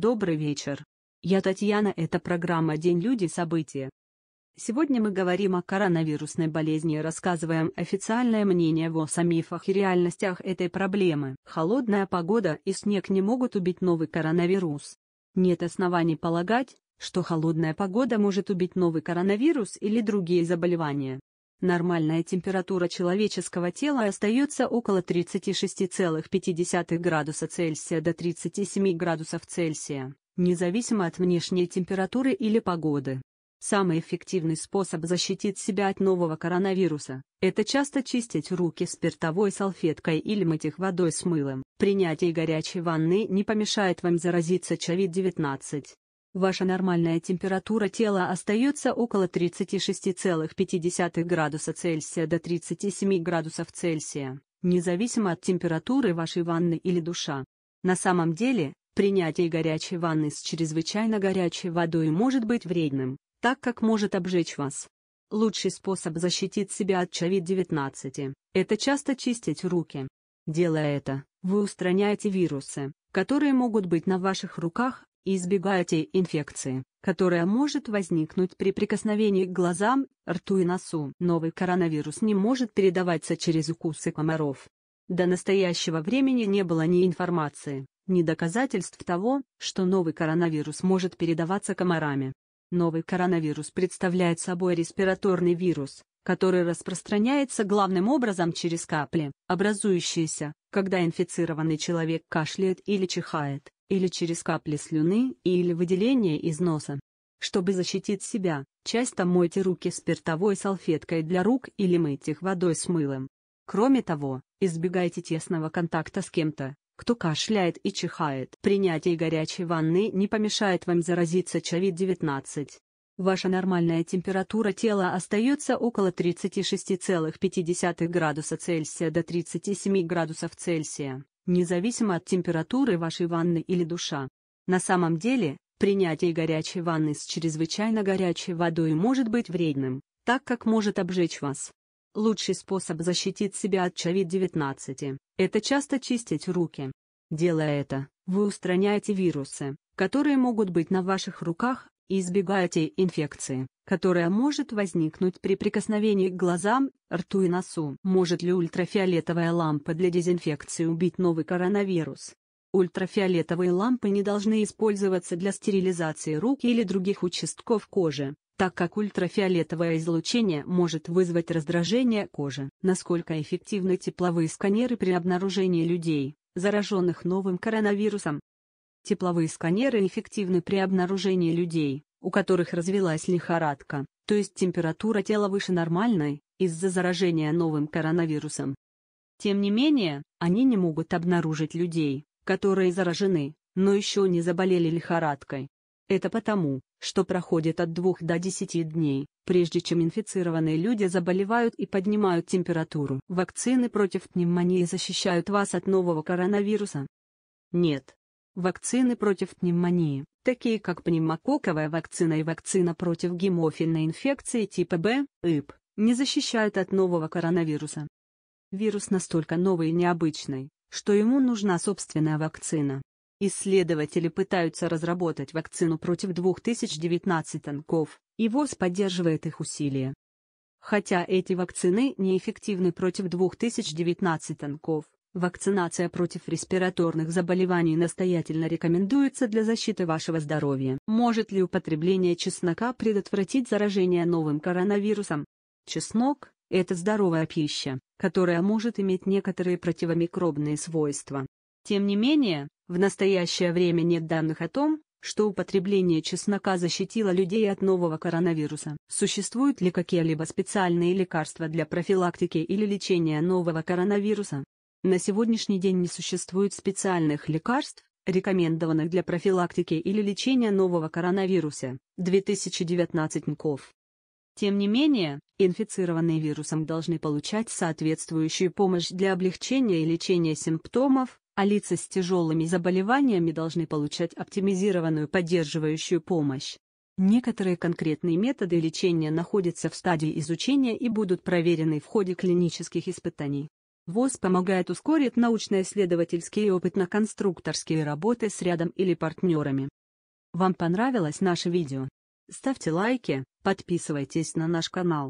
Добрый вечер. Я Татьяна, это программа «День люди. События». Сегодня мы говорим о коронавирусной болезни и рассказываем официальное мнение ВОЗ о мифах и реальностях этой проблемы. Холодная погода и снег не могут убить новый коронавирус. Нет оснований полагать, что холодная погода может убить новый коронавирус или другие заболевания. Нормальная температура человеческого тела остается около 36,5 градуса Цельсия до 37 градусов Цельсия, независимо от внешней температуры или погоды. Самый эффективный способ защитить себя от нового коронавируса – это часто чистить руки спиртовой салфеткой или мыть их водой с мылом. Принятие горячей ванны не помешает вам заразиться COVID-19 ваша нормальная температура тела остается около 36,5 градуса Цельсия до 37 градусов Цельсия, независимо от температуры вашей ванны или душа. На самом деле, принятие горячей ванны с чрезвычайно горячей водой может быть вредным, так как может обжечь вас. Лучший способ защитить себя от COVID-19 – это часто чистить руки. Делая это, вы устраняете вирусы, которые могут быть на ваших руках, избегайте инфекции, которая может возникнуть при прикосновении к глазам, рту и носу. Новый коронавирус не может передаваться через укусы комаров. До настоящего времени не было ни информации, ни доказательств того, что новый коронавирус может передаваться комарами. Новый коронавирус представляет собой респираторный вирус, который распространяется главным образом через капли, образующиеся, когда инфицированный человек кашляет или чихает или через капли слюны или выделение из носа. Чтобы защитить себя, часто мойте руки спиртовой салфеткой для рук или мыть их водой с мылом. Кроме того, избегайте тесного контакта с кем-то, кто кашляет и чихает. Принятие горячей ванны не помешает вам заразиться COVID-19. Ваша нормальная температура тела остается около 36,5 градуса Цельсия до 37 градусов Цельсия независимо от температуры вашей ванны или душа. На самом деле, принятие горячей ванны с чрезвычайно горячей водой может быть вредным, так как может обжечь вас. Лучший способ защитить себя от COVID-19 – это часто чистить руки. Делая это, вы устраняете вирусы, которые могут быть на ваших руках, Избегайте инфекции, которая может возникнуть при прикосновении к глазам, рту и носу. Может ли ультрафиолетовая лампа для дезинфекции убить новый коронавирус? Ультрафиолетовые лампы не должны использоваться для стерилизации рук или других участков кожи, так как ультрафиолетовое излучение может вызвать раздражение кожи. Насколько эффективны тепловые сканеры при обнаружении людей, зараженных новым коронавирусом? Тепловые сканеры эффективны при обнаружении людей, у которых развилась лихорадка, то есть температура тела выше нормальной, из-за заражения новым коронавирусом. Тем не менее, они не могут обнаружить людей, которые заражены, но еще не заболели лихорадкой. Это потому, что проходит от 2 до 10 дней, прежде чем инфицированные люди заболевают и поднимают температуру. Вакцины против пневмонии защищают вас от нового коронавируса? Нет, Вакцины против пневмонии, такие как пневмококковая вакцина и вакцина против гемофильной инфекции типа Б, ИП, не защищают от нового коронавируса. Вирус настолько новый и необычный, что ему нужна собственная вакцина. Исследователи пытаются разработать вакцину против 2019 танков, и ВОЗ поддерживает их усилия. Хотя эти вакцины неэффективны против 2019 танков, Вакцинация против респираторных заболеваний настоятельно рекомендуется для защиты вашего здоровья. Может ли употребление чеснока предотвратить заражение новым коронавирусом? Чеснок – это здоровая пища, которая может иметь некоторые противомикробные свойства. Тем не менее, в настоящее время нет данных о том, что употребление чеснока защитило людей от нового коронавируса. Существуют ли какие-либо специальные лекарства для профилактики или лечения нового коронавируса? На сегодняшний день не существует специальных лекарств, рекомендованных для профилактики или лечения нового коронавируса 2019 МКОВ. Тем не менее, инфицированные вирусом должны получать соответствующую помощь для облегчения и лечения симптомов, а лица с тяжелыми заболеваниями должны получать оптимизированную поддерживающую помощь. Некоторые конкретные методы лечения находятся в стадии изучения и будут проверены в ходе клинических испытаний. ВОЗ помогает ускорить научно-исследовательские и опытно-конструкторские работы с рядом или партнерами. Вам понравилось наше видео? Ставьте лайки, подписывайтесь на наш канал.